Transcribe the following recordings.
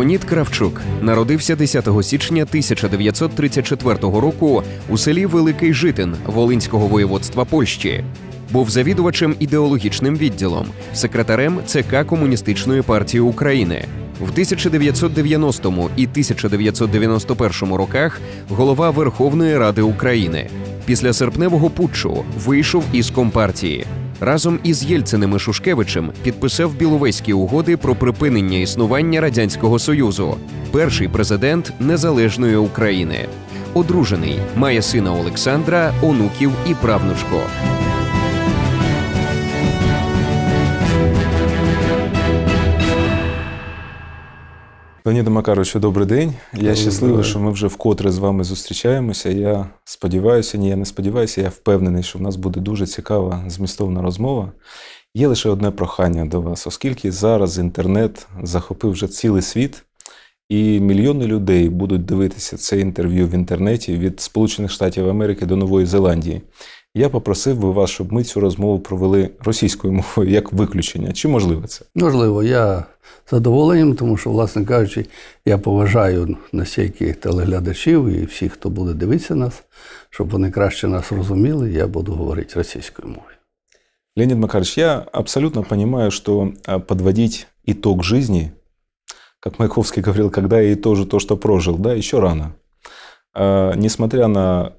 Леонід Кравчук народився 10 січня 1934 року у селі Великий Житин Волинського воєводства Польщі. Був завідувачем ідеологічним відділом, секретарем ЦК Комуністичної партії України. В 1990 і 1991 роках голова Верховної Ради України. Після серпневого путчу вийшов із компартії разом із Єльциним і Шушкевичем підписав Біловезькі угоди про припинення існування радянського союзу. Перший президент незалежної України, одружений, має сина Олександра, онуків і правнучко. Леоніда Макаровичу, добрий день. Я щасливий, що ми вже вкотре з вами зустрічаємося. Я сподіваюся, ні, я не сподіваюся, я впевнений, що в нас буде дуже цікава змістовна розмова. Є лише одне прохання до вас, оскільки зараз інтернет захопив вже цілий світ, і мільйони людей будуть дивитися це інтерв'ю в інтернеті від Сполучених Штатів Америки до Нової Зеландії. Я попросив би вас, щоб ми цю розмову провели російською мовою як виключення. Чи можливо це? Можливо, я задоволенням, тому що, власне кажучи, я поважаю настільки телеглядачів і всіх, хто буде дивитися нас, щоб вони краще нас розуміли. Я буду говорити російською мовою. Леонид Макарович, я абсолютно понимаю, что подводить итог жизни, как Маяковский говорил, когда я итожу то, что прожил, да, еще рано. Несмотря на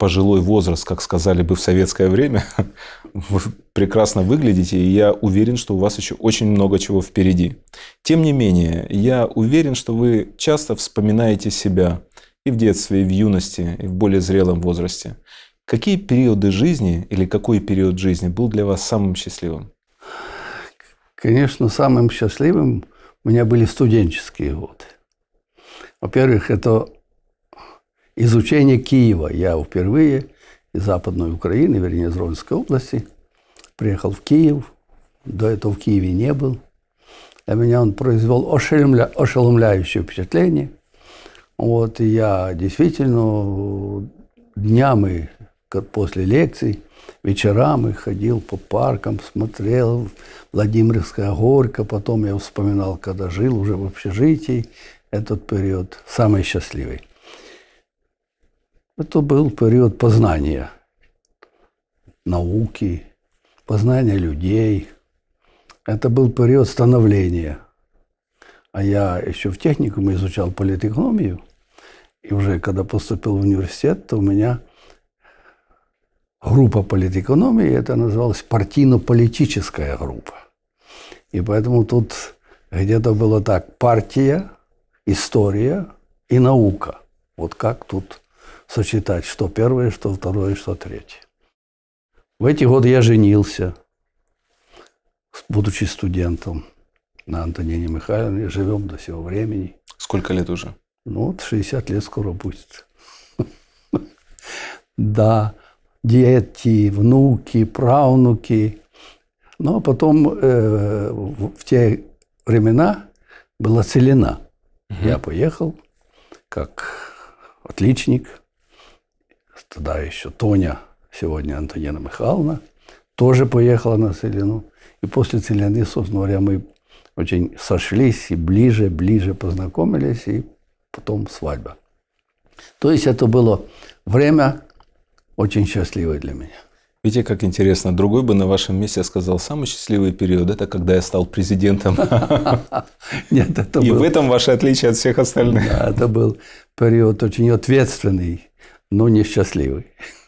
пожилой возраст, как сказали бы в советское время, вы прекрасно выглядите, и я уверен, что у вас еще очень много чего впереди. Тем не менее, я уверен, что вы часто вспоминаете себя и в детстве, и в юности, и в более зрелом возрасте. Какие периоды жизни или какой период жизни был для вас самым счастливым? Конечно, самым счастливым у меня были студенческие годы. Во-первых, это изучение Киева. Я впервые из Западной Украины, вернее, из Ровенской области, приехал в Киев. До этого в Киеве не был. Для меня он произвел ошеломля... ошеломляющее впечатление. Вот, и я действительно днями после лекций, вечерами ходил по паркам, смотрел Владимирская горка. Потом я вспоминал, когда жил уже в общежитии, этот период самый счастливый. Это был период познания науки, познания людей. Это был период становления. А я еще в техникуме изучал политэкономию. И уже когда поступил в университет, то у меня группа политэкономии, это называлось партийно-политическая группа. И поэтому тут где-то было так, партия, история и наука. Вот как тут сочетать, что первое, что второе, что третье. В эти годы я женился, будучи студентом на Антонине Михайловне. Живем до сего времени. Сколько лет уже? Ну, вот 60 лет скоро будет. Да, дети, внуки, правнуки. ну а потом э, в те времена была целина. Я поехал как отличник тогда еще Тоня, сегодня Антонина Михайловна, тоже поехала на Целину. И после Целины, собственно говоря, мы очень сошлись и ближе, ближе познакомились, и потом свадьба. То есть это было время очень счастливое для меня. Видите, как интересно, другой бы на вашем месте сказал, самый счастливый период – это когда я стал президентом. Нет, это И был... в этом ваше отличие от всех остальных. Да, это был период очень ответственный, но несчастливый.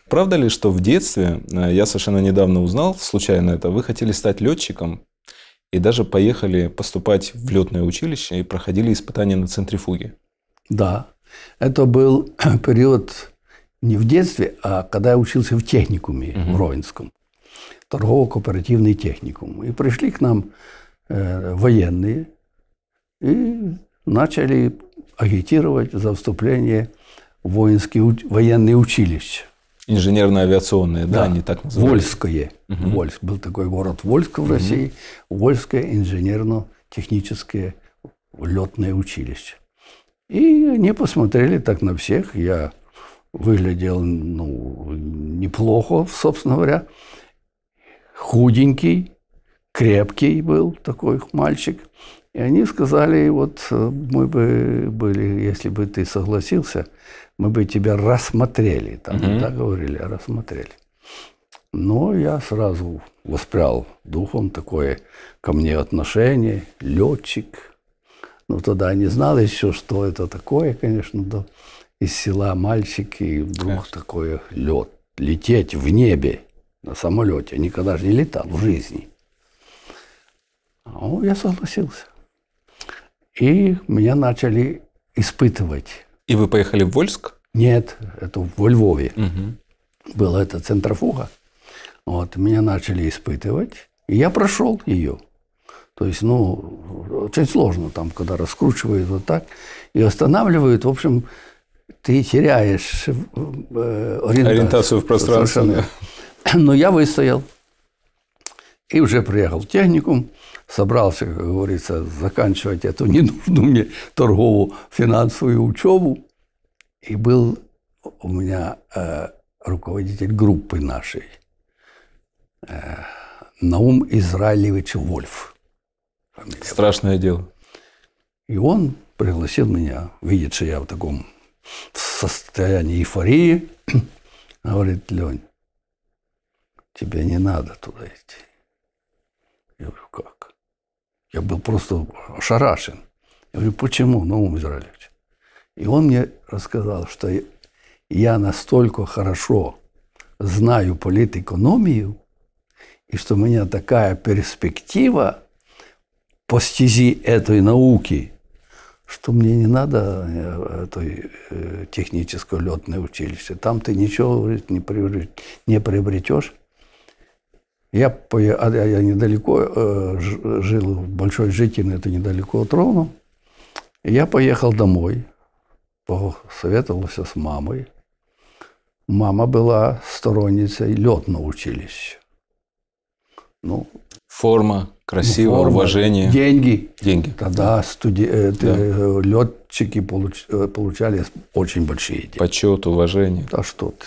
Правда ли, что в детстве, э, я совершенно недавно узнал, случайно это, вы хотели стать летчиком и даже поехали поступать в летное училище и проходили испытания на центрифуге? Да. Это был период не в детстве, а когда я учился в техникуме угу. в Ровенском, торгово-кооперативный техникум. И пришли к нам э, военные и начали агитировать за вступление воинские, военные училища. Инженерно-авиационные, да, да, они так называются. Вольское. Угу. Вольск. Был такой город Вольск в угу. России. Вольское инженерно-техническое летное училище. И они посмотрели так на всех. Я выглядел ну, неплохо, собственно говоря. Худенький, крепкий был такой мальчик. И они сказали, вот э, мы бы были, если бы ты согласился, мы бы тебя рассмотрели. Там угу. так говорили, рассмотрели. Но я сразу воспрял духом такое ко мне отношение, летчик. Ну, тогда не знал еще, что это такое, конечно, да. Из села мальчики, и вдруг конечно. такое лед. Лететь в небе на самолете. Никогда же не летал в жизни. Ну, я согласился. И меня начали испытывать. И вы поехали в Вольск? Нет, это во Львове. Угу. Была эта центрофуга. Вот, меня начали испытывать. И я прошел ее. То есть, ну, очень сложно там, когда раскручивают вот так и останавливают. В общем, ты теряешь э, ориентацию, ориентацию в пространстве. Совершенно. Но я выстоял и уже приехал в техникум собрался, как говорится, заканчивать эту ненужную мне торговую финансовую учебу. И был у меня э, руководитель группы нашей, э, Наум Израилевич Вольф. Фамилия. Страшное дело. И он пригласил меня, видит, что я в таком состоянии эйфории, говорит, Лень, тебе не надо туда идти. Я говорю, как? Я был просто ошарашен. Я говорю, почему, Наум ну, Израилевич? И он мне рассказал, что я настолько хорошо знаю политэкономию, и что у меня такая перспектива по стези этой науки, что мне не надо э, этой э, технической летной училище. Там ты ничего говорит, не приобретешь. Я, а я, я недалеко э, жил в Большой Житине, это недалеко от Ровно. я поехал домой, посоветовался с мамой. Мама была сторонницей летного училища. Ну, форма, красиво, форма, уважение. Деньги. Деньги. Тогда студи... да. Э, э, летчики получ... Э, получали очень большие деньги. Почет, уважение. Да что ты.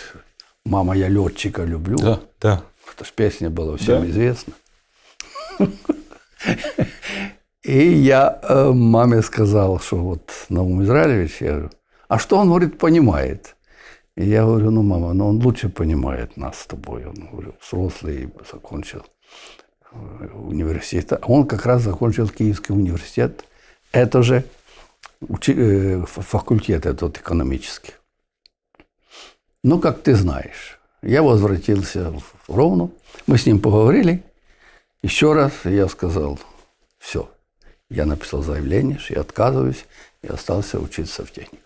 Мама, я летчика люблю. Да, да. Это же песня была всем да? известна. И я э, маме сказал, что вот Наум Израилевич, я говорю, а что он, говорит, понимает? И я говорю, ну, мама, ну он лучше понимает нас с тобой. Он, говорю, взрослый, закончил э, университет. А он как раз закончил Киевский университет. Это же э, факультет этот экономический. Ну, как ты знаешь, я возвратился в Ровно, мы с ним поговорили. Еще раз я сказал, все, я написал заявление, что я отказываюсь, и остался учиться в технику.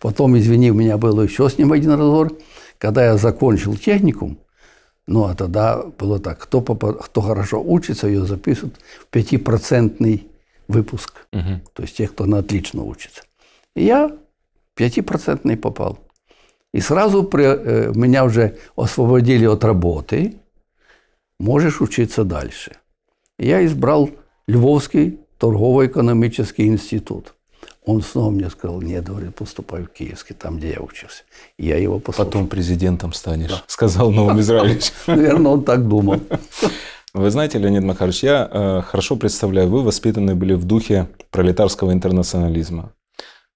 Потом, извини, у меня был еще с ним один разговор. Когда я закончил техникум, ну, а тогда было так, кто, поп... кто хорошо учится, ее записывают в пятипроцентный выпуск. Угу. То есть тех, кто на отлично учится. И я пятипроцентный попал. И сразу при, э, меня уже освободили от работы. Можешь учиться дальше. Я избрал Львовский торгово-экономический институт. Он снова мне сказал, нет, говорит, поступай в Киевский, там, где я учился. И я его послушал. Потом президентом станешь, да. сказал Новым Израилевич. Наверное, он так думал. Вы знаете, Леонид Макарович, я э, хорошо представляю, вы воспитаны были в духе пролетарского интернационализма.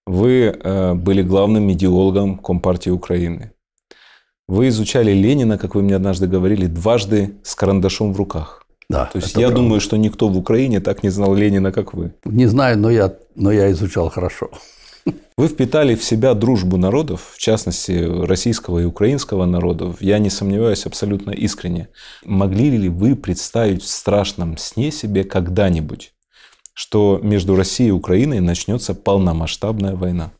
Вы э, были главным идеологом Компартии Украины. Вы изучали Ленина, как вы мне однажды говорили, дважды с карандашом в руках. Да, То есть я правда. думаю, что никто в Украине так не знал Ленина, как вы. Не знаю, но я, но я изучал хорошо. Вы впитали в себя дружбу народов, в частности российского и украинского народов, я не сомневаюсь абсолютно искренне. Могли ли вы представить в страшном сне себе когда-нибудь, что между Россией и Украиной начнется полномасштабная война?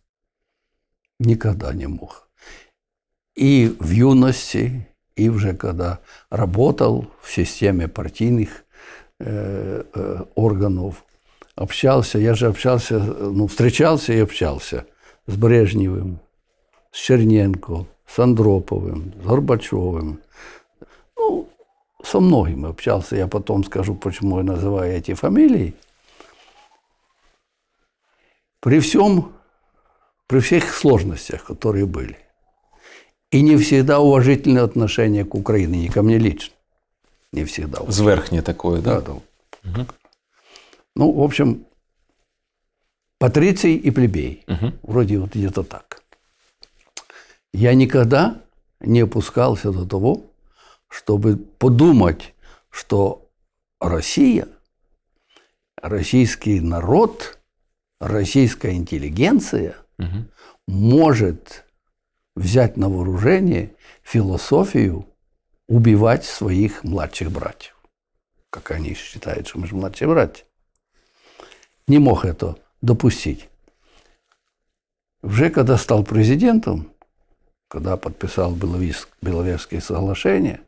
Никогда не мог. И в юности, и уже когда работал в системе партийных э, э, органов, общался, я же общался, ну, встречался и общался с Брежневым, с Черненко, с Андроповым, с Горбачевым. Ну, со многими общался, я потом скажу, почему я называю эти фамилии – при всем, при всех сложностях, которые были, и не всегда уважительное отношение к Украине, не ко мне лично, не всегда. Зверхне такое, да? Да, да. Угу. Ну, в общем, патриций и плебей. Угу. Вроде вот где-то так. Я никогда не опускался до того, чтобы подумать, что Россия, российский народ российская интеллигенция угу. может взять на вооружение философию убивать своих младших братьев. Как они считают, что мы же младшие братья. Не мог это допустить. Уже когда стал президентом, когда подписал Беловежские соглашения,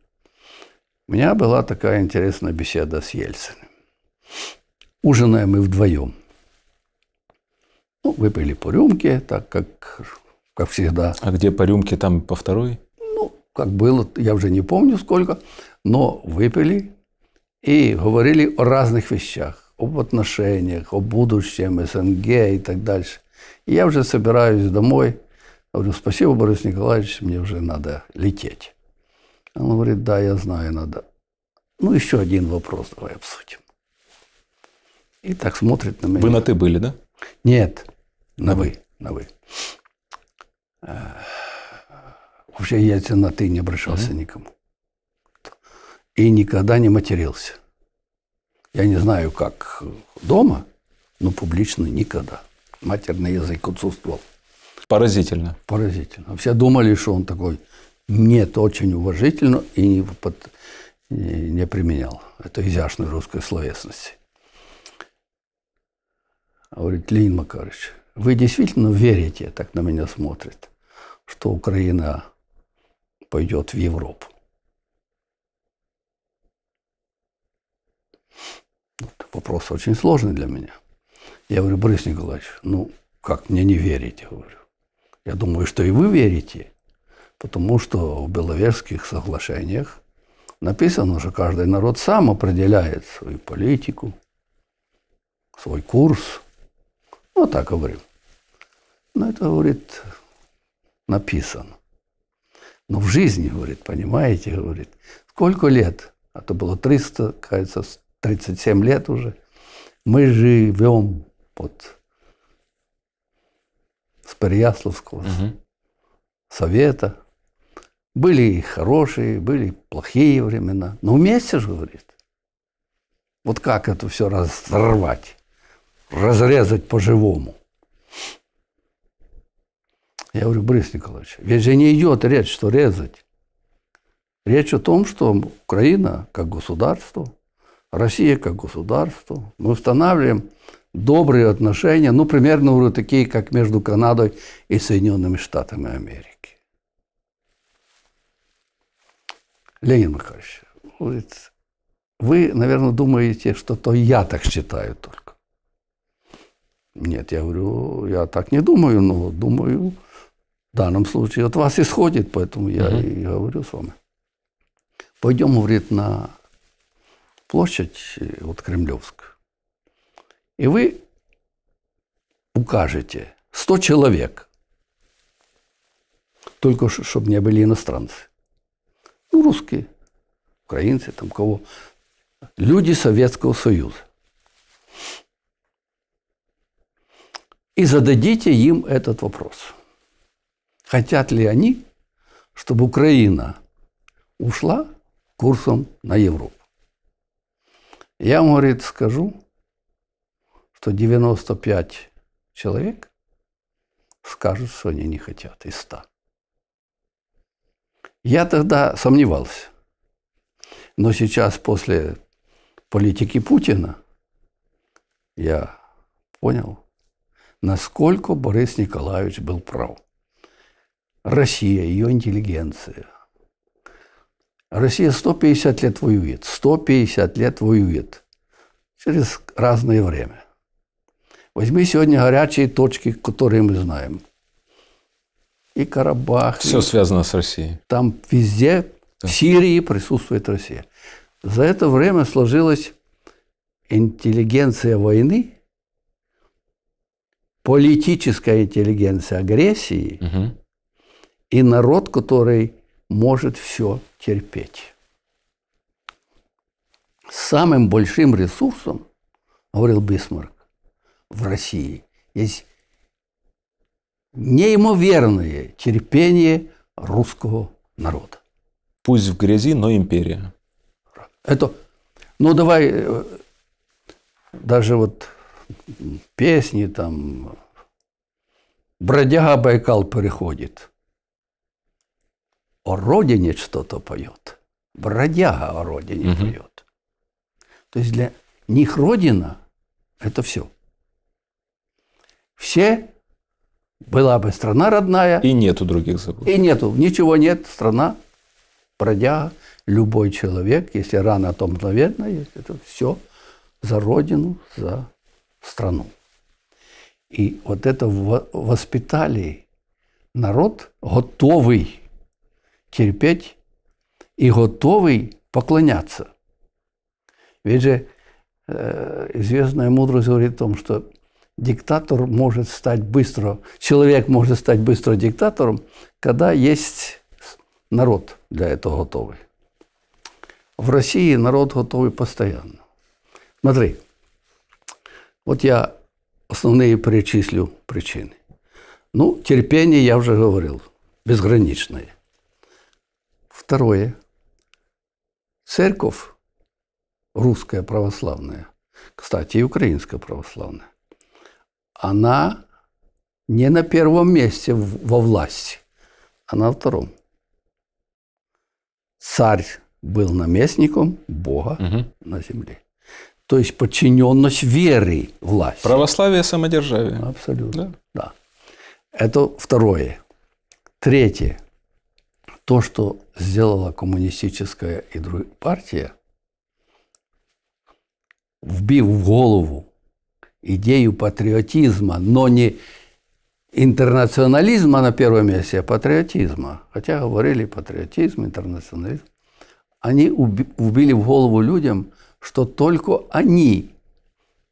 у меня была такая интересная беседа с Ельциным. Ужинаем мы вдвоем. Ну, выпили по рюмке, так как, как всегда. А где по рюмке, там по второй? Ну, как было, я уже не помню сколько, но выпили и говорили о разных вещах, об отношениях, о будущем, СНГ и так дальше. И я уже собираюсь домой, говорю, спасибо, Борис Николаевич, мне уже надо лететь. Он говорит, да, я знаю, надо. Ну, еще один вопрос давай обсудим. И так смотрит на меня. Вы на «ты» были, да? Нет на ви. на ви. Вообще а, я на «ты» не обращался угу. никому. И никогда не матерился. Я не знаю, как дома, но публично никогда. Матерный язык отсутствовал. Поразительно. Поразительно. Все думали, что он такой. Нет, очень уважительно и не, под, не, не применял. Это изящной русской словесности. А говорит, Ленин Макарович, вы действительно верите, так на меня смотрит, что Украина пойдет в Европу? Вот, вопрос очень сложный для меня. Я говорю, Борис Николаевич, ну как, мне не верите, говорю. Я думаю, что и вы верите, потому что в Беловежских соглашениях написано, что каждый народ сам определяет свою политику, свой курс. Вот ну, так говорим. Ну, это, говорит, написано. Но в жизни, говорит, понимаете, говорит, сколько лет, а то было 300, кажется, 37 лет уже, мы живем под с Переяславского угу. совета. Были и хорошие, были и плохие времена. Но вместе же, говорит, вот как это все разорвать, разрезать по-живому. Я говорю, Борис Николаевич, ведь же не идет речь, что резать. Речь о том, что Украина как государство, Россия как государство, мы устанавливаем добрые отношения, ну, примерно уже такие, как между Канадой и Соединенными Штатами Америки. Ленин Михайлович, ну, вы, наверное, думаете, что то я так считаю только. Нет, я говорю, я так не думаю, но думаю, в данном случае от вас исходит, поэтому я угу. и говорю с вами. Пойдем, говорит, на площадь, э, вот Кремлевск, и вы укажете 100 человек, только чтобы не были иностранцы. Ну, русские, украинцы, там кого. Люди Советского Союза. И зададите им этот вопрос – хотят ли они, чтобы Украина ушла курсом на Европу. Я вам, говорит, скажу, что 95 человек скажут, что они не хотят из 100. Я тогда сомневался. Но сейчас, после политики Путина, я понял, насколько Борис Николаевич был прав. Россия, ее интеллигенция. Россия 150 лет воюет, 150 лет воюет через разное время. Возьми сегодня горячие точки, которые мы знаем. И Карабах. Все и... связано с Россией. Там везде, да. в Сирии присутствует Россия. За это время сложилась интеллигенция войны, политическая интеллигенция агрессии, угу и народ, который может все терпеть. Самым большим ресурсом, говорил Бисмарк, в России есть неимоверное терпение русского народа. Пусть в грязи, но империя. Это, ну давай, э, даже вот песни там, бродяга Байкал переходит – о родине что-то поет. Бродяга о родине угу. поет. То есть для них родина – это все. Все была бы страна родная. И нету других забот. И нету. Ничего нет. Страна, бродяга, любой человек, если рано, том мгновенно есть. Это все за родину, за страну. И вот это воспитали народ готовый терпеть и готовый поклоняться. Ведь же э, известная мудрость говорит о том, что диктатор может стать быстро, человек может стать быстро диктатором, когда есть народ для этого готовый. В России народ готовый постоянно. Смотри, вот я основные перечислю причины. Ну, терпение я уже говорил, безграничное. Второе. Церковь русская православная, кстати, и украинская православная, она не на первом месте во власти, а на втором. Царь был наместником Бога угу. на земле. То есть подчиненность веры власти. Православие самодержавие. Абсолютно. Да. да. Это второе. Третье то, что сделала коммунистическая и другая партия, вбив в голову идею патриотизма, но не интернационализма на первом месте, а патриотизма. Хотя говорили патриотизм, интернационализм. Они убили в голову людям, что только они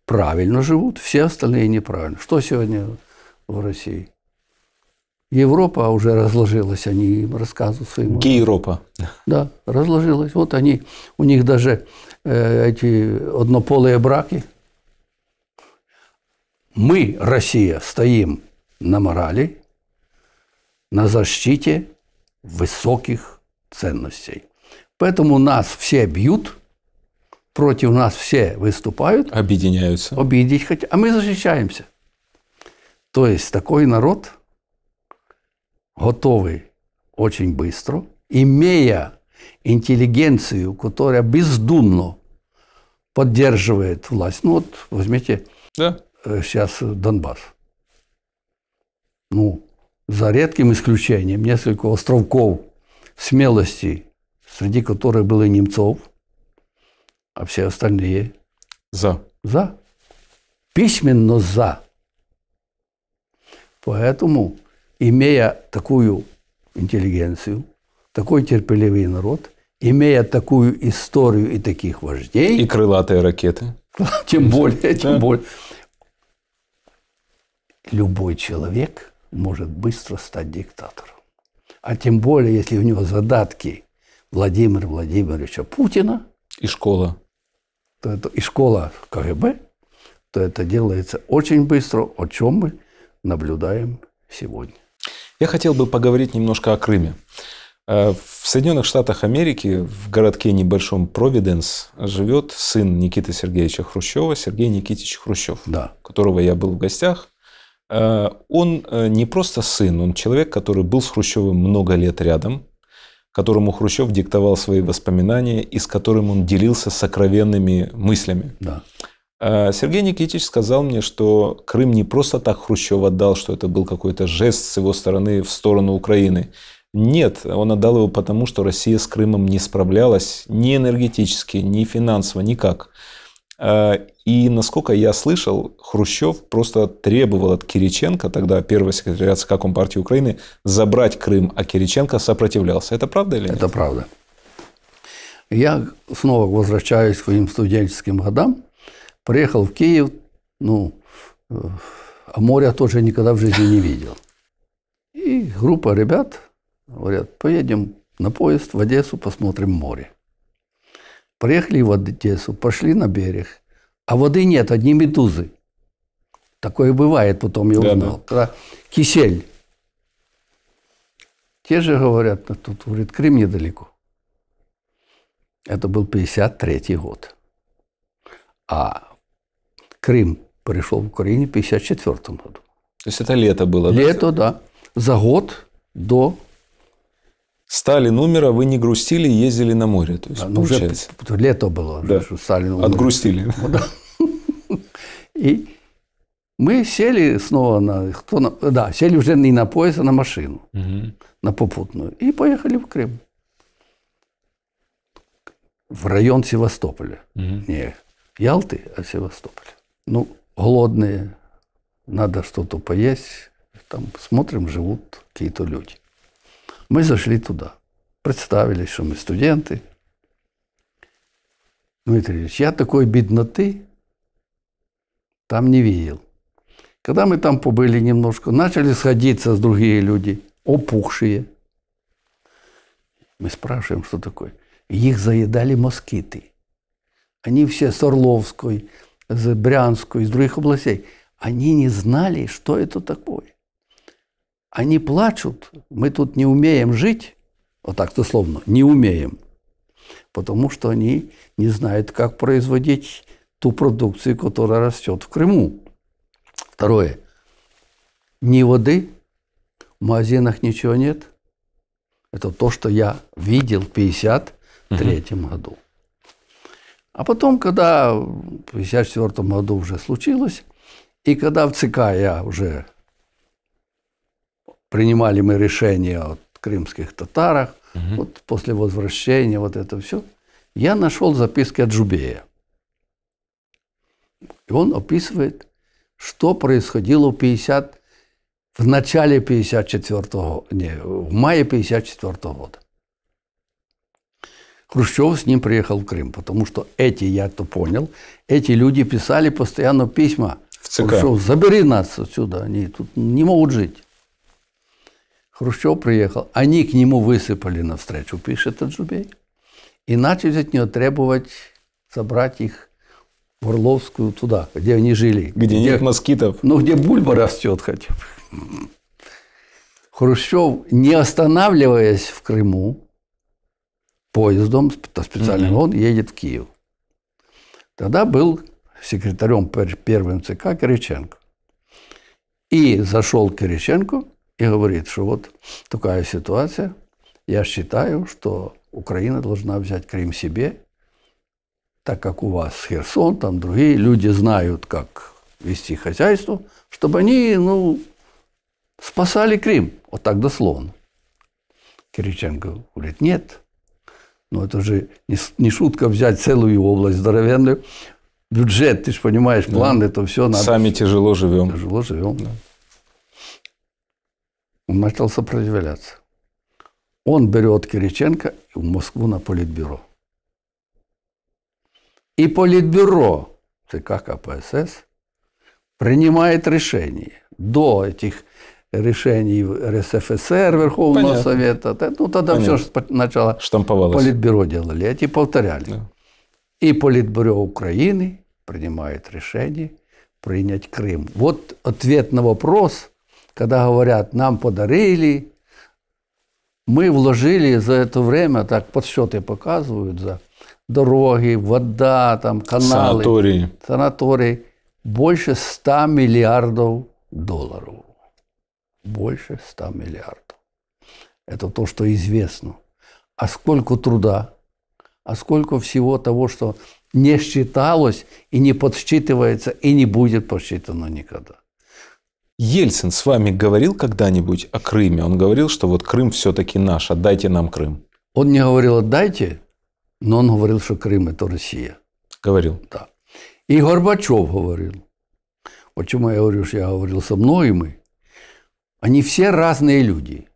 правильно живут, все остальные неправильно. Что сегодня в России? Европа а уже разложилась, они им рассказывают своим. Европа. Да, разложилась. Вот они, у них даже э, эти однополые браки. Мы, Россия, стоим на морали, на защите высоких ценностей. Поэтому нас все бьют, против нас все выступают. Объединяются. Объединить хотят, а мы защищаемся. То есть такой народ готовы очень быстро, имея интеллигенцию, которая бездумно поддерживает власть. Ну вот возьмите да. Э, сейчас Донбасс. Ну, за редким исключением несколько островков смелости, среди которых было и Немцов, а все остальные за. За. Письменно за. Поэтому имея такую интеллигенцию, такой терпеливый народ, имея такую историю и таких вождей. И крылатые ракеты. Тем более, тем более. Любой человек может быстро стать диктатором. А тем более, если у него задатки Владимира Владимировича Путина. И школа. То это, и школа КГБ, то это делается очень быстро, о чем мы наблюдаем сегодня. Я хотел бы поговорить немножко о Крыме. Э, в Соединенных Штатах Америки в городке небольшом Провиденс живет сын Никиты Сергеевича Хрущева, Сергей Никитич Хрущев, да. которого я был в гостях. Э, он э, не просто сын, он человек, который был с Хрущевым много лет рядом, которому Хрущев диктовал свои воспоминания и с которым он делился сокровенными мыслями. Да. Э, Сергей Никитич сказал мне, что Крым не просто так Хрущев отдал, что это был какой-то жест с его стороны в сторону Украины. Нет, он отдал его потому, что Россия с Крымом не справлялась ни энергетически, ни финансово, никак. Э, и, насколько я слышал, Хрущев просто требовал от Кириченко, тогда первого секретаря ЦК Компартии Украины, забрать Крым, а Кириченко сопротивлялся. Это правда или нет? Это правда. Я снова возвращаюсь к своим студенческим годам. Приехал в Киев, ну, э, а моря тоже никогда в жизни не видел. И группа ребят говорят, поедем на поезд в Одессу, посмотрим море. Приехали в Одессу, пошли на берег, а воды нет, одни медузы. Такое бывает, потом я узнал. Да, да. кисель. Те же говорят, ну, тут, говорит, Крым недалеко. Это был 53 год. А Крым пришел в Украине в 1954 году. То есть это лето было? Лето, да. да. За год до... Сталин умер, а вы не грустили, ездили на море. То есть, да, ну, получается. Уже лето было, да. что Сталин умер. Отгрустили. Ну, да. И мы сели снова на... Кто на да, сели уже не на поезд, а на машину. Угу. На попутную. И поехали в Крым. В район Севастополя. Угу. Не Ялты, а Севастополя. Ну, голодные, надо что-то поесть. Там смотрим, живут какие-то люди. Мы зашли туда. Представились, что мы студенты. Дмитрий Ильич, я такой бедноты там не видел. Когда мы там побыли немножко, начали сходиться с другие люди, опухшие. Мы спрашиваем, что такое. Их заедали москиты. Они все с Орловской, из Брянска, из других областей, они не знали, что это такое. Они плачут, мы тут не умеем жить, вот так дословно, не умеем, потому что они не знают, как производить ту продукцию, которая растет в Крыму. Второе. Ни воды, в магазинах ничего нет. Это то, что я видел в 1953 угу. году. А потом, когда в 1954 году уже случилось, и когда в ЦК я уже принимали мы решение о крымских татарах, угу. вот после возвращения, вот это все, я нашел записки от Джубея. И он описывает, что происходило в 50 в начале 54 не, в мае 54 года. Хрущев с ним приехал в Крым, потому что эти, я то понял, эти люди писали постоянно письма. В ЦК. Хрущев, забери нас отсюда, они тут не могут жить. Хрущев приехал, они к нему высыпали навстречу, пишет Аджубей, и начали от него требовать забрать их в Орловскую туда, где они жили. Где, где нет москитов. Ну, где бульба растет хотя бы. Хрущев, не останавливаясь в Крыму, поездом, специальный угу. он едет в Киев. Тогда был секретарем первым ЦК Кириченко. И зашел Кириченко и говорит, что вот такая ситуация, я считаю, что Украина должна взять Крым себе, так как у вас Херсон, там другие люди знают, как вести хозяйство, чтобы они, ну, спасали Крым. Вот так дословно. Кириченко говорит, нет, ну, это же не, не шутка взять целую область здоровенную. Бюджет, ты же понимаешь, ну, план, да. это все надо. Сами тяжело живем. Тяжело живем. Да. Он начал сопротивляться. Он берет Кириченко в Москву на политбюро. И политбюро ЦК КПСС принимает решение до этих решений РСФСР, Верховного Понятно. Совета. Ну, тогда Понятно. все сначала Политбюро делали, эти а повторяли. Да. И Политбюро Украины принимает решение принять Крым. Вот ответ на вопрос, когда говорят, нам подарили, мы вложили за это время, так подсчеты показывают, за дороги, вода, там, каналы, санатории. санатории, больше 100 миллиардов долларов больше 100 миллиардов. Это то, что известно. А сколько труда, а сколько всего того, что не считалось и не подсчитывается, и не будет подсчитано никогда. Ельцин с вами говорил когда-нибудь о Крыме? Он говорил, что вот Крым все-таки наш, отдайте нам Крым. Он не говорил «отдайте», но он говорил, что Крым – это Россия. Говорил? Да. И Горбачев говорил. Почему я говорю, что я говорил со мной и мы? Они все разные люди.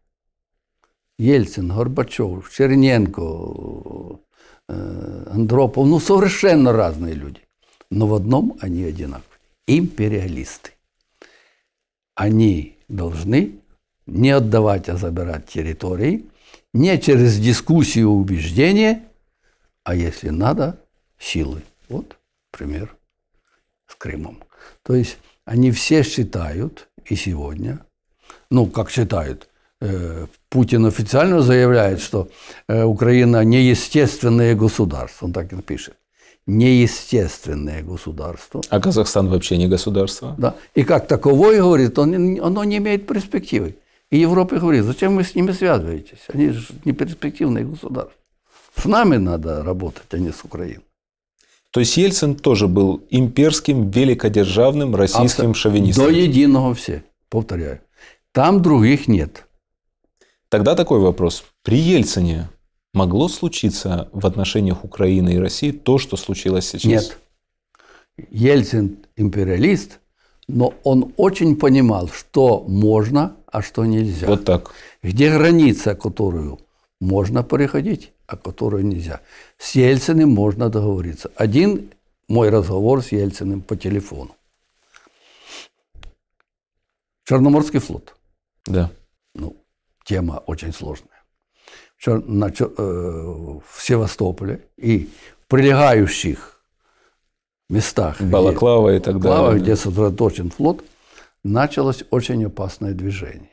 Ельцин, Горбачев, Черненко, э, Андропов, ну совершенно разные люди. Но в одном они одинаковы. Империалисты. Они должны не отдавать, а забирать территории, не через дискуссию убеждения, а если надо, силы. Вот пример с Крымом. То есть они все считают, и сегодня – ну, как считают, э, Путин официально заявляет, что э, Украина неестественное государство. Он так и пишет. Неестественное государство. А Казахстан вообще не государство? Да. И как таковое, говорит, он, оно не имеет перспективы. И Европа говорит, зачем вы с ними связываетесь? Они же не перспективные государства. С нами надо работать, а не с Украиной. То есть Ельцин тоже был имперским, великодержавным российским Абсолютно. шовинистом. До единого все, повторяю. Там других нет. Тогда такой вопрос. При Ельцине могло случиться в отношениях Украины и России то, что случилось сейчас? Нет. Ельцин империалист, но он очень понимал, что можно, а что нельзя. Вот так. Где граница, которую можно переходить, а которую нельзя. С Ельциным можно договориться. Один мой разговор с Ельциным по телефону. Черноморский флот – да. Ну, тема очень сложная. Что на, э, в Севастополе и прилегающих местах, Балаклава где, и так Балаклава, далее, где сосредоточен флот, началось очень опасное движение.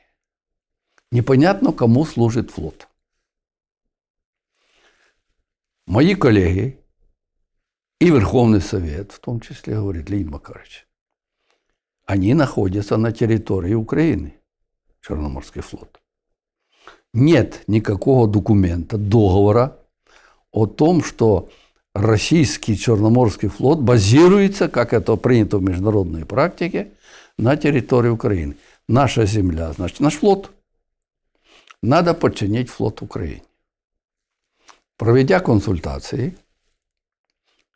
Непонятно, кому служит флот. Мои коллеги и Верховный Совет, в том числе, говорит Леонид Макарович, они находятся на территории Украины. Черноморский флот. Нет никакого документа, договора о том, что российский Черноморский флот базируется, как это принято в международной практике, на территории Украины. Наша земля, значит, наш флот. Надо подчинить флот Украине. Проведя консультации,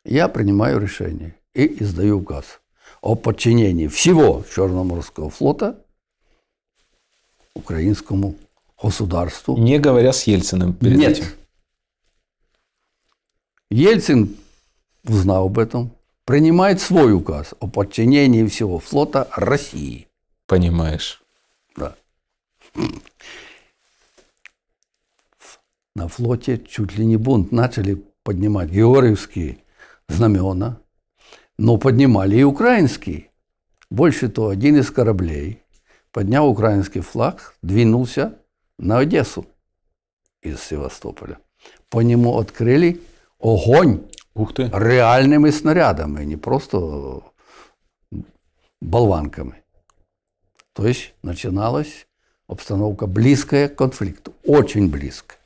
я принимаю решение и издаю указ о подчинении всего Черноморского флота украинскому государству. Не говоря с Ельциным перед Нет. этим. Ельцин, узнал об этом, принимает свой указ о подчинении всего флота России. Понимаешь. Да. На флоте чуть ли не бунт. Начали поднимать георгиевские знамена, но поднимали и украинские. Больше то один из кораблей поднял украинский флаг, двинулся на Одессу из Севастополя. По нему открыли огонь Ух ты. реальными снарядами, а не просто болванками. То есть начиналась обстановка близкая к конфликту, очень близко.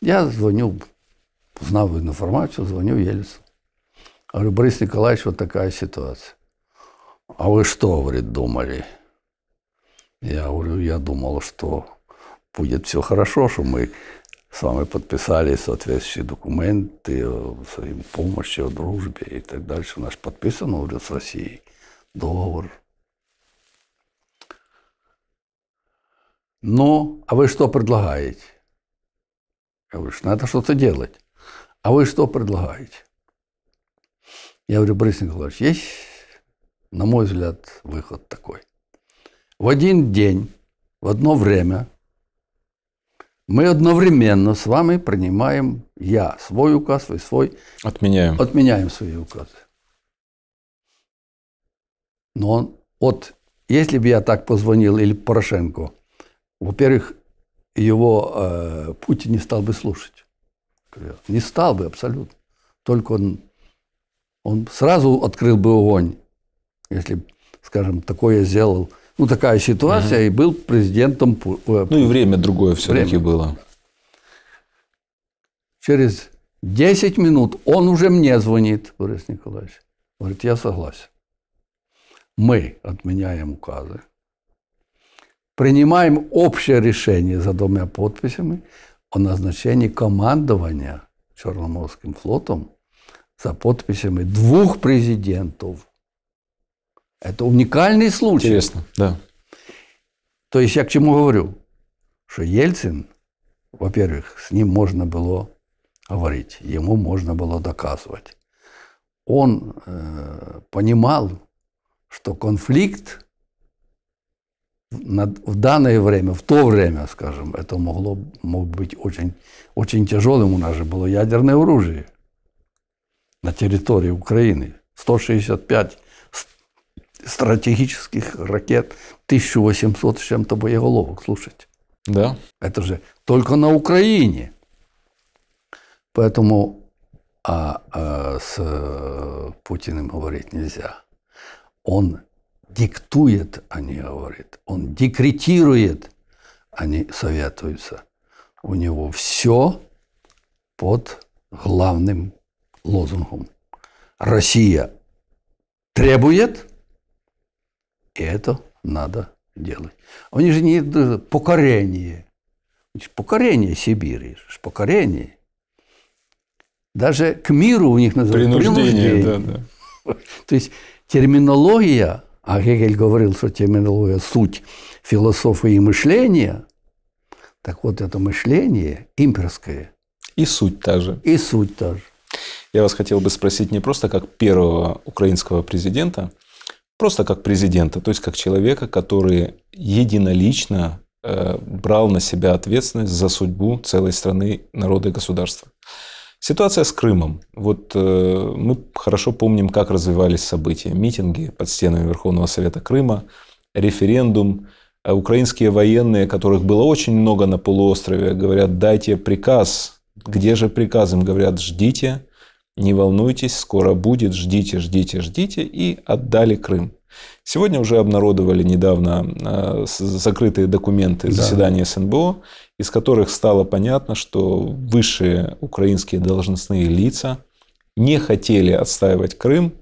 Я звоню, узнав информацию, звоню Ельцу. Говорю, Борис Николаевич, вот такая ситуация. А вы что, говорит, думали? Я говорю, я думал, что будет все хорошо, что мы с вами подписали соответствующие документы о помощи, о дружбе и так дальше. У нас подписан, говорит, с Россией договор. Ну, а вы что предлагаете? Я говорю, что надо что-то делать. А вы что предлагаете? Я говорю, Борис Николаевич, есть, на мой взгляд, выход такой – в один день, в одно время, мы одновременно с вами принимаем я свой указ, вы свой. Отменяем. Отменяем свои указы. Но он, вот если бы я так позвонил или Порошенко, во-первых, его э, Путин не стал бы слушать. Не стал бы абсолютно. Только он, он сразу открыл бы огонь, если, скажем, такое сделал ну, такая ситуация, угу. и был президентом... Э, ну, и время другое все-таки было. Через 10 минут он уже мне звонит, Борис Николаевич. Говорит, я согласен. Мы отменяем указы, принимаем общее решение за двумя подписями о назначении командования Черноморским флотом за подписями двух президентов это уникальный случай. Интересно, да. То есть я к чему говорю? Что Ельцин, во-первых, с ним можно было говорить, ему можно было доказывать. Он э, понимал, что конфликт в данное время, в то время, скажем, это могло мог быть очень, очень тяжелым. У нас же было ядерное оружие на территории Украины. 165 стратегических ракет 1800 с чем-то боеголовок, слушайте. Да. Это же только на Украине. Поэтому а, а с э, Путиным говорить нельзя. Он диктует, а не говорит. Он декретирует, а не советуется. У него все под главным лозунгом. Россия требует – и это надо делать. У них же не покорение. Покорение Сибири, покорение. Даже к миру у них называют принуждение. принуждение. Да, да. То есть терминология, а Гегель говорил, что терминология – суть философии мышления, так вот это мышление имперское. И суть та же. И суть та же. Я вас хотел бы спросить не просто как первого украинского президента – просто как президента, то есть как человека, который единолично э, брал на себя ответственность за судьбу целой страны, народа и государства. Ситуация с Крымом. Вот э, мы хорошо помним, как развивались события. Митинги под стенами Верховного Совета Крыма, референдум, а украинские военные, которых было очень много на полуострове, говорят, дайте приказ. Где же приказ? Им говорят, ждите, не волнуйтесь, скоро будет, ждите, ждите, ждите, и отдали Крым. Сегодня уже обнародовали недавно а, закрытые документы заседания СНБО, из которых стало понятно, что высшие украинские должностные лица не хотели отстаивать Крым.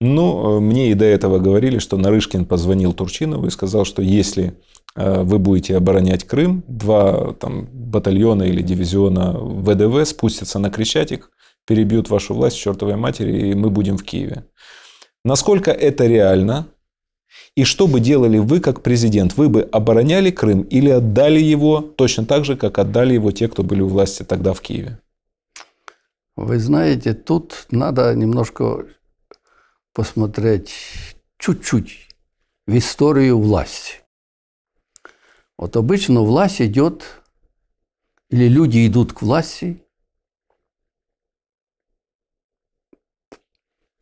Но ну, э, мне и до этого говорили, что Нарышкин позвонил Турчинову и сказал, что если э, вы будете оборонять Крым, два там, батальона или дивизиона ВДВ спустятся на Крещатик, перебьют вашу власть чертовой матери, и мы будем в Киеве. Насколько это реально? И что бы делали вы как президент? Вы бы обороняли Крым или отдали его точно так же, как отдали его те, кто были у власти тогда в Киеве? Вы знаете, тут надо немножко посмотреть чуть-чуть в историю власти. Вот обычно власть идет, или люди идут к власти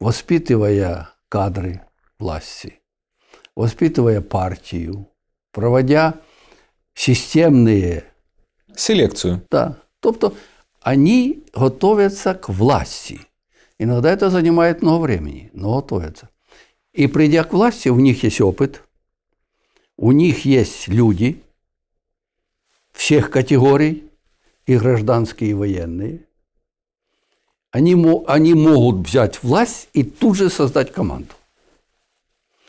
воспитывая кадры власти, воспитывая партию, проводя системные... Селекцию. Да. Тобто они готовятся к власти. Иногда это занимает много времени, но готовятся. И придя к власти, у них есть опыт, у них есть люди всех категорий, и гражданские, и военные – они, они могут взять власть и тут же создать команду.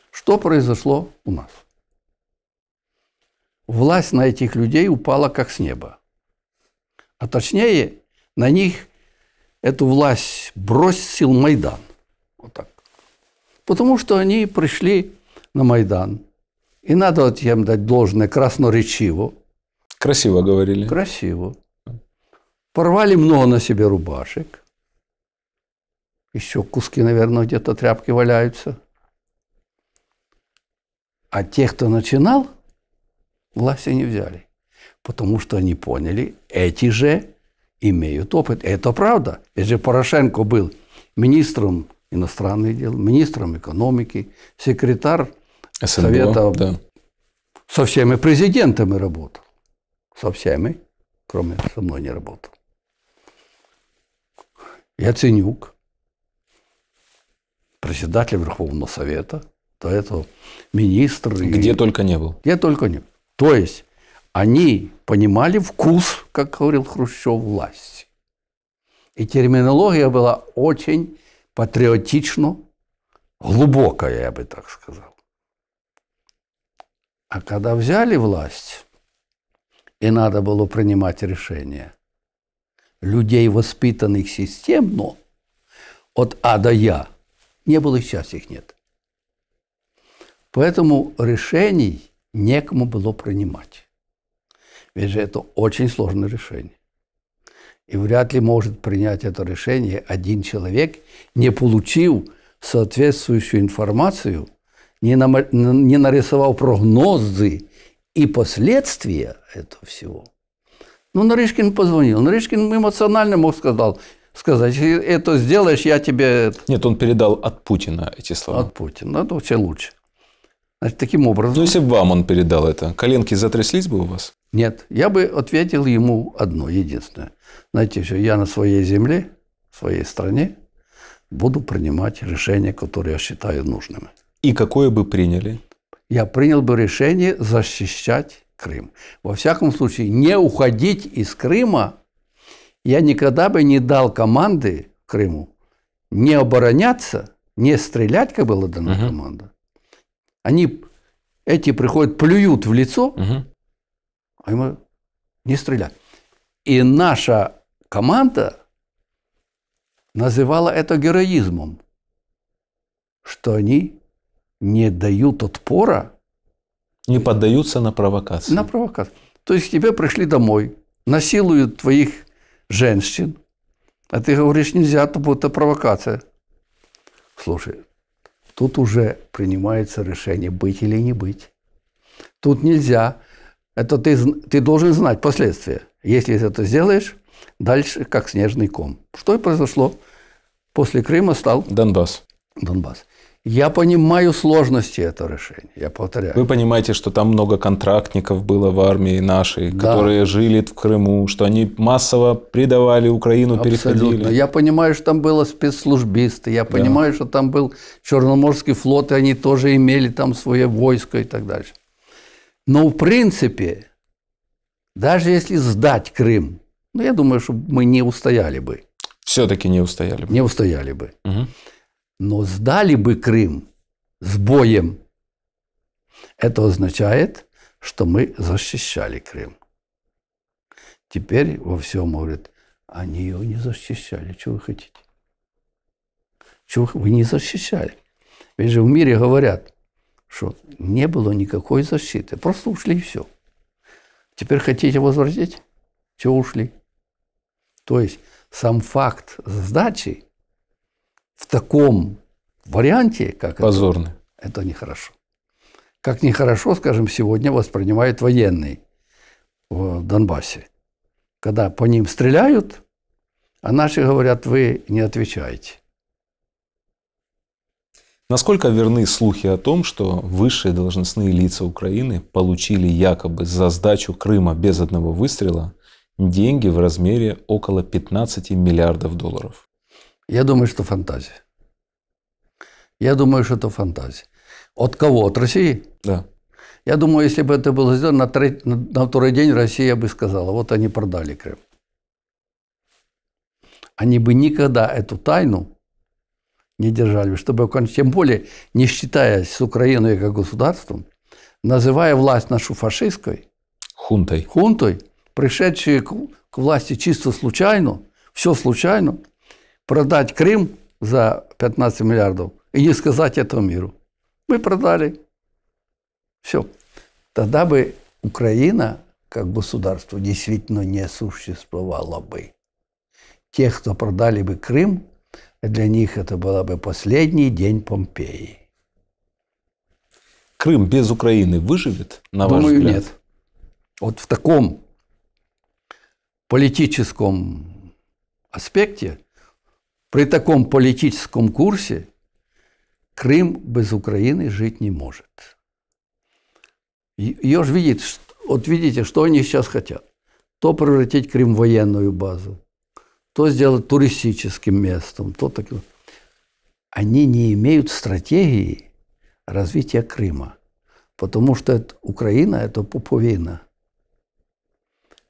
Что произошло у нас? Власть на этих людей упала как с неба. А точнее, на них эту власть бросил Майдан. Вот так. Потому что они пришли на Майдан. И надо вот им дать должное красноречиво. Красиво говорили. Красиво. Порвали много на себе рубашек. Еще куски, наверное, где-то тряпки валяются. А те, кто начинал, власти не взяли. Потому что они поняли, эти же имеют опыт. Это правда. Ведь же Порошенко был министром иностранных дел, министром экономики, секретарь СНБО, Совета. Да. Со всеми президентами работал. Со всеми, кроме со мной не работал. Я Ценюк председатель Верховного Совета, до этого министр. Где и... только не был. Где только не был. То есть они понимали вкус, как говорил Хрущев, власти. И терминология была очень патриотично, глубокая, я бы так сказал. А когда взяли власть, и надо было принимать решения, людей, воспитанных системно, от А до Я – не было, и сейчас их нет. Поэтому решений некому было принимать. Ведь же это очень сложное решение. И вряд ли может принять это решение один человек, не получив соответствующую информацию, не, нарисовал прогнозы и последствия этого всего. Ну, Нарышкин позвонил. Нарышкин эмоционально мог сказать сказать, это сделаешь, я тебе... Нет, он передал от Путина эти слова. От Путина, это ну, вообще лучше. Значит, таким образом... Ну, если бы вам он передал это, коленки затряслись бы у вас? Нет, я бы ответил ему одно, единственное. Знаете, что я на своей земле, в своей стране буду принимать решения, которые я считаю нужными. И какое бы приняли? Я принял бы решение защищать Крым. Во всяком случае, не уходить из Крыма я никогда бы не дал команды Крыму не обороняться, не стрелять, как была дана Uh -huh. команда. Они, эти приходят, плюют в лицо, Uh -huh. а ему не стрелять. И наша команда называла это героизмом, что они не дают отпора. Не поддаются на провокации. На провокацию. То есть к тебе пришли домой, насилуют твоих женщин, а ты говоришь, нельзя, то будет это провокация. Слушай, тут уже принимается решение, быть или не быть. Тут нельзя. Это ты, ты должен знать последствия. Если это сделаешь, дальше как снежный ком. Что и произошло. После Крыма стал... Донбасс. Донбасс. Я понимаю сложности этого решения, я повторяю. Вы понимаете, что там много контрактников было в армии нашей, да. которые жили в Крыму, что они массово предавали Украину, Абсолютно. переходили. Я понимаю, что там было спецслужбисты, я понимаю, да. что там был Черноморский флот, и они тоже имели там свое войско и так дальше. Но в принципе, даже если сдать Крым, ну я думаю, что мы не устояли бы. Все-таки не устояли бы. Не устояли бы. Угу. Но сдали бы Крым с боем. Это означает, что мы защищали Крым. Теперь во всем говорят, они его не защищали. Чего вы хотите? Чего вы не защищали? Ведь же в мире говорят, что не было никакой защиты. Просто ушли и все. Теперь хотите возвратить? Чего ушли? То есть сам факт сдачи в таком варианте, как Позорный. это, это нехорошо. Как нехорошо, скажем, сегодня воспринимают военные в Донбассе. Когда по ним стреляют, а наши говорят, вы не отвечаете. Насколько верны слухи о том, что высшие должностные лица Украины получили якобы за сдачу Крыма без одного выстрела деньги в размере около 15 миллиардов долларов? Я думаю, что фантазия. Я думаю, что это фантазия. От кого? От России? Да. Я думаю, если бы это было сделано, на, треть, на второй день Россия бы сказала, вот они продали Крым. Они бы никогда эту тайну не держали, чтобы тем более, не считаясь с Украиной как государством, называя власть нашу фашистской, хунтой, хунтой пришедшие к, к власти чисто случайно, все случайно, продать Крым за 15 миллиардов и не сказать этому миру. Мы продали. Все. Тогда бы Украина как государство действительно не существовала бы. Те, кто продали бы Крым, для них это был бы последний день Помпеи. Крым без Украины выживет, на Думаю, ваш взгляд? нет. Вот в таком политическом аспекте при таком политическом курсе Крым без Украины жить не может. Ее же видит, вот видите, что они сейчас хотят. То превратить Крым в военную базу, то сделать туристическим местом, то так. Они не имеют стратегии развития Крыма, потому что это, Украина – это пуповина.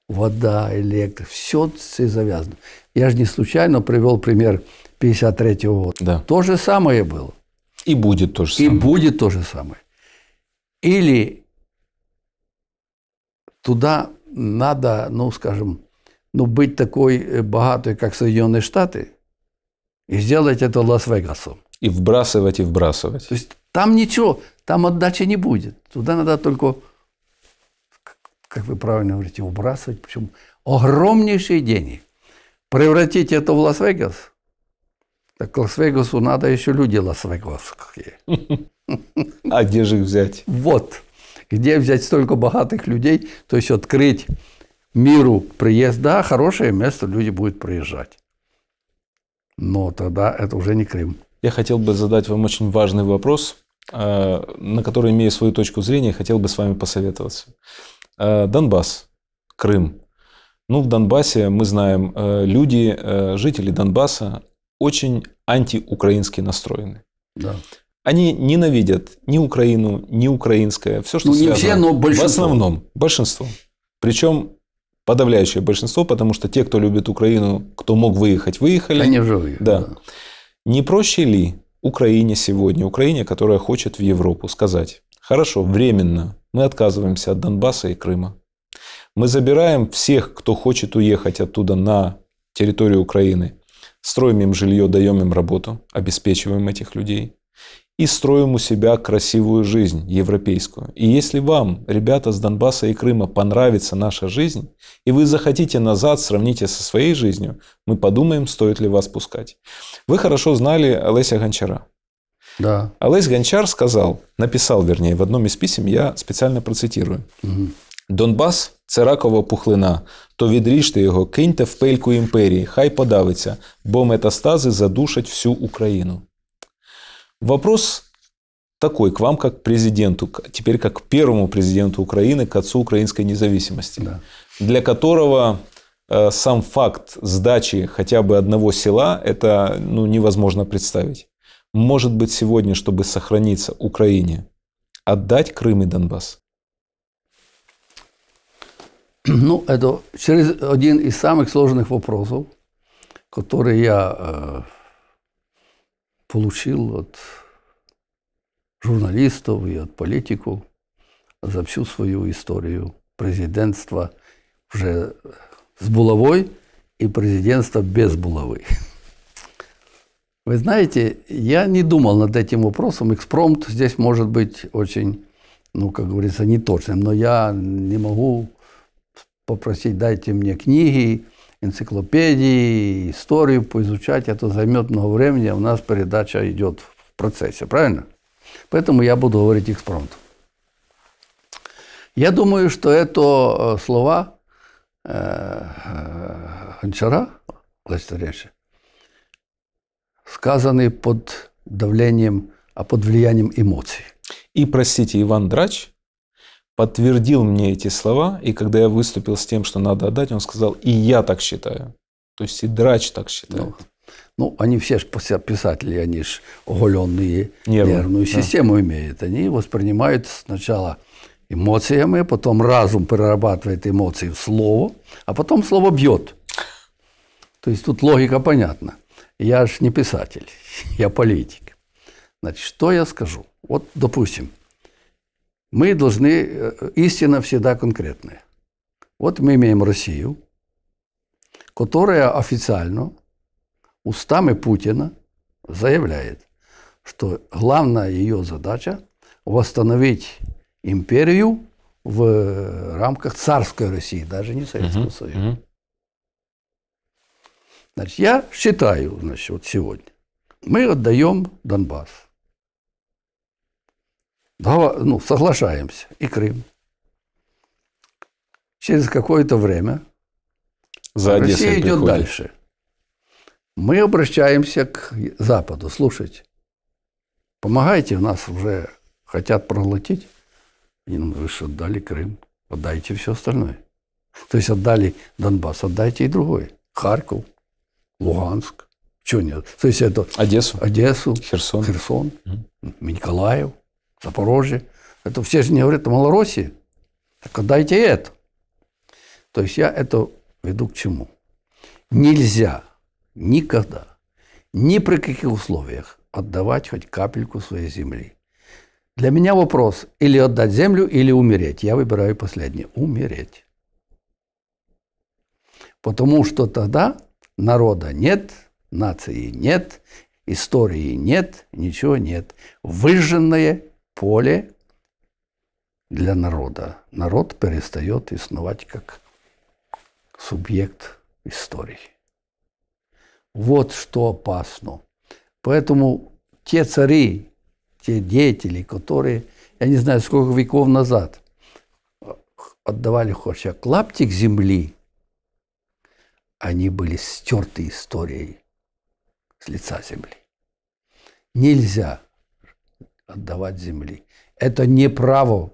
Вода, электро, все завязано. Я же не случайно привел пример 1953 -го года. Да. То же самое было. И будет то же самое. И будет то же самое. Или туда надо, ну, скажем, ну, быть такой э, богатой, как Соединенные Штаты, и сделать это Лас-Вегасом. И вбрасывать, и вбрасывать. То есть там ничего, там отдачи не будет. Туда надо только, как вы правильно говорите, убрасывать, причем огромнейшие деньги. Превратить это в Лас-Вегас? Так Лас-Вегасу надо еще люди лас-вегасские. А где же их взять? Вот. Где взять столько богатых людей, то есть открыть миру приезд, да, хорошее место, люди будут приезжать. Но тогда это уже не Крым. Я хотел бы задать вам очень важный вопрос, э, на который, имея свою точку зрения, хотел бы с вами посоветоваться. Э, Донбасс, Крым, ну, в Донбассе, мы знаем, э, люди, э, жители Донбасса очень антиукраински настроены. Да. Они ненавидят ни Украину, ни украинское. Все, что ну, связано. не все, но большинство. В основном, большинство. Причем подавляющее большинство, потому что те, кто любит Украину, кто мог выехать, выехали. Они уже выехали. Да. да. Не проще ли Украине сегодня, Украине, которая хочет в Европу, сказать, хорошо, временно мы отказываемся от Донбасса и Крыма. Мы забираем всех, кто хочет уехать оттуда на территорию Украины. Строим им жилье, даем им работу, обеспечиваем этих людей. И строим у себя красивую жизнь европейскую. И если вам, ребята с Донбасса и Крыма, понравится наша жизнь, и вы захотите назад, сравните со своей жизнью, мы подумаем, стоит ли вас пускать. Вы хорошо знали Олеся Гончара. Да. Олесь Гончар сказал, написал, вернее, в одном из писем, я специально процитирую. Угу. Донбас це ракова пухлина, то відріжте його, киньте в пельку імперії, хай подавиться, бо метастазы задушать всю Украину. Вопрос такой к вам, как к президенту, теперь как к первому президенту Украины, к отцу украинской независимости, да. для которого э, сам факт сдачи хотя бы одного села это ну, невозможно представить. Может быть, сегодня, чтобы сохраниться Украине, отдать Крым и Донбасс? Ну, это через один из самых сложных вопросов, который я э, получил от журналистов и от политиков за всю свою историю президентства уже с булавой и президентства без булавы. Вы знаете, я не думал над этим вопросом. Экспромт здесь может быть очень, ну, как говорится, неточным, но я не могу попросить, дайте мне книги, энциклопедии, историю поизучать, это а займет много времени, а у нас передача идет в процессе, правильно? Поэтому я буду говорить экспромтом. Я думаю, что это э, слова Гончара, э, э, Лестеревича, сказаны под давлением, а под влиянием эмоций. И, простите, Иван Драч подтвердил мне эти слова, и когда я выступил с тем, что надо отдать, он сказал, и я так считаю. То есть и драч так считает. Ну, ну они все же писатели, они же оголенные Нервы, нервную систему да. имеют. Они воспринимают сначала эмоциями, а потом разум перерабатывает эмоции в слово, а потом слово бьет. То есть тут логика понятна. Я же не писатель, я политик. Значит, что я скажу? Вот, допустим, мы должны, э, истина всегда конкретная. Вот мы имеем Россию, которая официально устами Путина заявляет, что главная ее задача – восстановить империю в э, рамках царской России, даже не Советского uh-huh. Союза. Значит, я считаю, значит, вот сегодня, мы отдаем Донбасс. Давай, ну, соглашаемся. И Крым. Через какое-то время За Россия идет приходит. дальше. Мы обращаемся к Западу. Слушайте, помогайте, у нас уже хотят проглотить. И нам говорят, что отдали Крым, отдайте все остальное. То есть отдали Донбасс, отдайте и другой. Харьков, Луганск. Чего нет? То есть это... Одессу. Одессу. Херсон. Херсон. Mm-hmm. Николаев. Запорожье. Это все же не говорят о Малороссии. Так отдайте это. То есть я это веду к чему? Нельзя никогда, ни при каких условиях отдавать хоть капельку своей земли. Для меня вопрос – или отдать землю, или умереть. Я выбираю последнее – умереть. Потому что тогда народа нет, нации нет, истории нет, ничего нет. Выжженное поле для народа. Народ перестает иснувать как субъект истории. Вот что опасно. Поэтому те цари, те деятели, которые, я не знаю, сколько веков назад отдавали хотя клаптик земли, они были стерты историей с лица земли. Нельзя отдавать земли. Это не право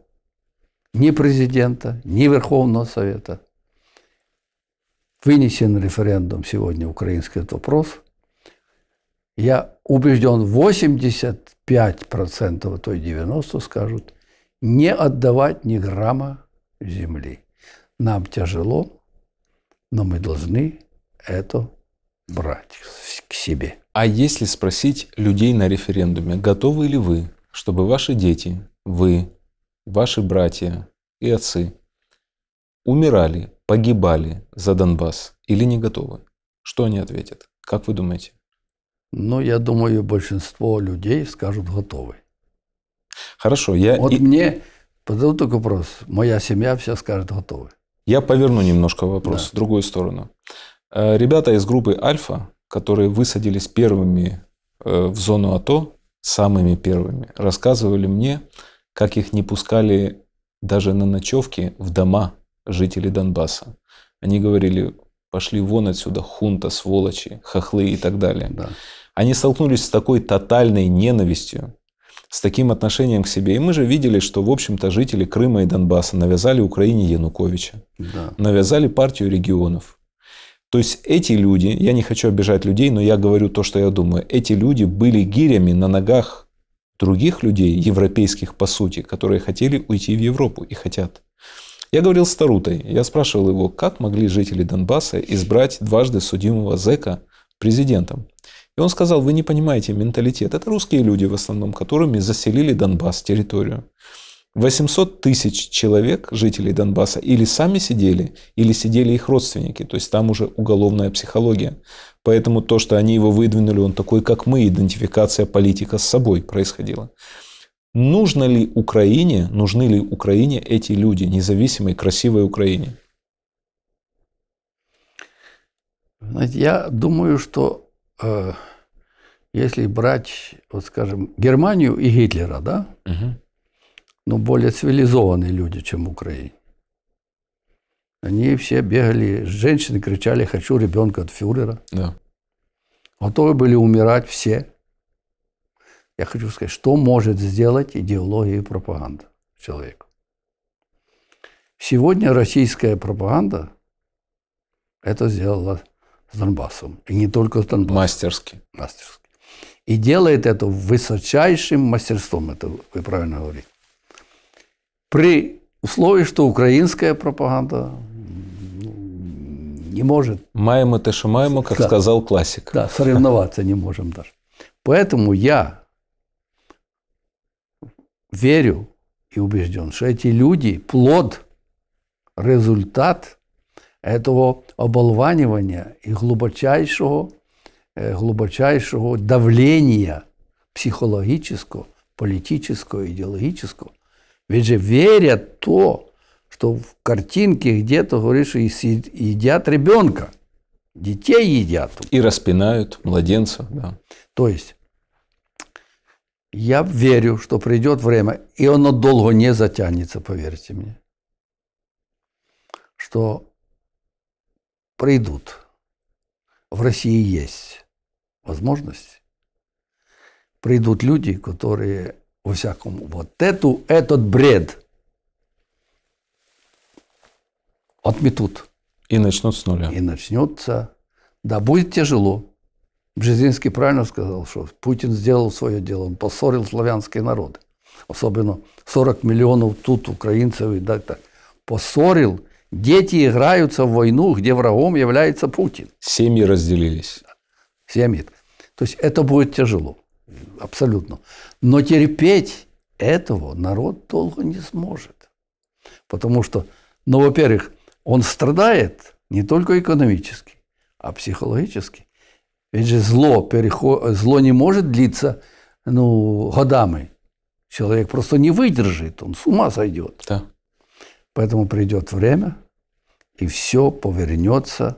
ни президента, ни Верховного Совета. Вынесен референдум сегодня украинский этот вопрос. Я убежден, 85%, а то и 90% скажут, не отдавать ни грамма земли. Нам тяжело, но мы должны это брать к себе. А если спросить людей на референдуме, готовы ли вы чтобы ваши дети, вы, ваши братья и отцы умирали, погибали за Донбасс или не готовы? Что они ответят? Как вы думаете? Ну, я думаю, большинство людей скажут готовы. Хорошо, я... Вот и... мне подадут вопрос. Моя семья вся скажет готовы. Я поверну немножко вопрос да. в другую сторону. Э, ребята из группы «Альфа», которые высадились первыми э, в зону АТО, самыми первыми, рассказывали мне, как их не пускали даже на ночевки в дома жителей Донбасса. Они говорили, пошли вон отсюда, хунта, сволочи, хохлы и так далее. Да. Они столкнулись с такой тотальной ненавистью, с таким отношением к себе. И мы же видели, что, в общем-то, жители Крыма и Донбасса навязали Украине Януковича, да. навязали партию регионов, то есть эти люди, я не хочу обижать людей, но я говорю то, что я думаю, эти люди были гирями на ногах других людей, европейских по сути, которые хотели уйти в Европу и хотят. Я говорил с Тарутой, я спрашивал его, как могли жители Донбасса избрать дважды судимого зэка президентом. И он сказал, вы не понимаете менталитет. Это русские люди в основном, которыми заселили Донбасс, территорию. 800 тысяч человек, жителей Донбасса, или сами сидели, или сидели их родственники. То есть там уже уголовная психология. Поэтому то, что они его выдвинули, он такой, как мы, идентификация политика с собой происходила. Нужно ли Украине, нужны ли Украине эти люди, независимой, красивой Украине? Я думаю, что э, если брать, вот скажем, Германию и Гитлера, да, угу ну, более цивилизованные люди, чем в Украине. Они все бегали, женщины кричали «хочу ребенка от фюрера». Да. Готовы были умирать все. Я хочу сказать, что может сделать идеология и пропаганда человеку. Сегодня российская пропаганда это сделала с Донбассом. И не только с Донбассом. Мастерски. Мастерски. И делает это высочайшим мастерством, это вы правильно говорите при условии, что украинская пропаганда ну, не может... Маем это что маем, как да, сказал классик. Да, соревноваться не можем даже. Поэтому я верю и убежден, что эти люди – плод, результат этого оболванивания и глубочайшего, э, глубочайшего давления психологического, политического, идеологического ведь же верят то, что в картинке где-то, говоришь, едят ребенка. Детей едят. И распинают младенца, Да. То есть, я верю, что придет время, и оно долго не затянется, поверьте мне, что придут. В России есть возможность. Придут люди, которые во всяком, вот эту, этот бред отметут. И начнут с нуля. И начнется. Да, будет тяжело. Бжезинский правильно сказал, что Путин сделал свое дело, он поссорил славянские народы. Особенно 40 миллионов тут украинцев и да так. Поссорил. Дети играются в войну, где врагом является Путин. Семьи разделились. Семьи. То есть это будет тяжело абсолютно. Но терпеть этого народ долго не сможет. Потому что, ну, во-первых, он страдает не только экономически, а психологически. Ведь же зло, переход, зло не может длиться ну, годами. Человек просто не выдержит, он с ума сойдет. Да. Поэтому придет время, и все повернется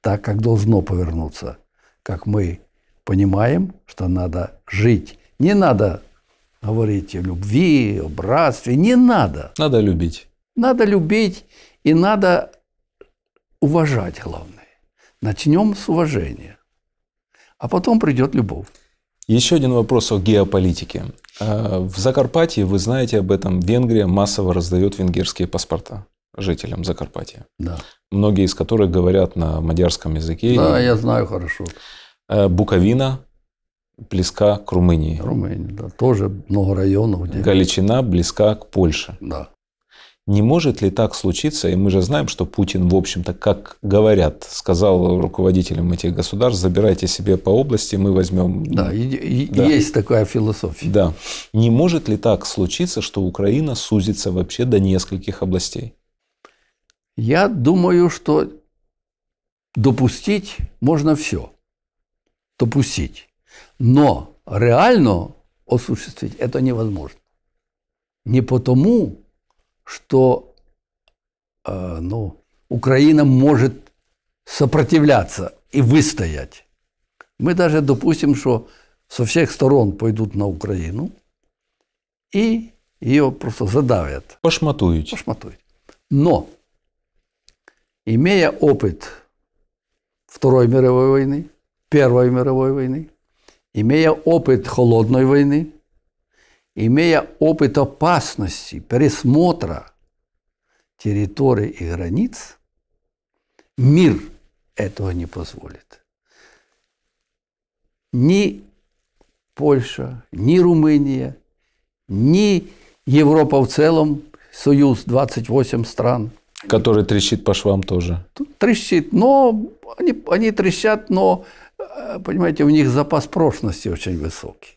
так, как должно повернуться. Как мы понимаем, что надо жить. Не надо говорить о любви, о братстве. Не надо. Надо любить. Надо любить и надо уважать, главное. Начнем с уважения, а потом придет любовь. Еще один вопрос о геополитике. А, в Закарпатье, вы знаете об этом, Венгрия массово раздает венгерские паспорта жителям Закарпатья. Да. Многие из которых говорят на мадярском языке. Да, я знаю хорошо. Буковина близка к Румынии. Румыния, да. Тоже много районов. Где... Галичина близка к Польше. Да. Не может ли так случиться, и мы же знаем, что Путин, в общем-то, как говорят, сказал руководителям этих государств, забирайте себе по области, мы возьмем... Да, да. есть такая философия. Да. Не может ли так случиться, что Украина сузится вообще до нескольких областей? Я думаю, что допустить можно все допустить. Но реально осуществить это невозможно. Не потому, что э, ну, Украина может сопротивляться и выстоять. Мы даже допустим, что со всех сторон пойдут на Украину и ее просто задавят. Пошматуют. Пошматуют. Но, имея опыт Второй мировой войны, Первой мировой войны, имея опыт холодной войны, имея опыт опасности, пересмотра территорий и границ, мир этого не позволит. Ни Польша, ни Румыния, ни Европа в целом, Союз 28 стран. Который трещит по швам тоже. Трещит, но они, они трещат, но а, понимаете, у них запас прочности очень высокий.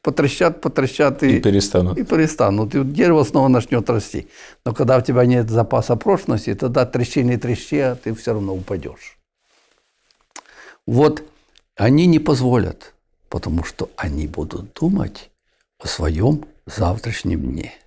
Потрещат, потрещат и, и перестанут. И перестанут. И дерево снова начнет расти. Но когда у тебя нет запаса прочности, тогда трещи, не трещи, а ты все равно упадешь. Вот они не позволят, потому что они будут думать о своем завтрашнем дне.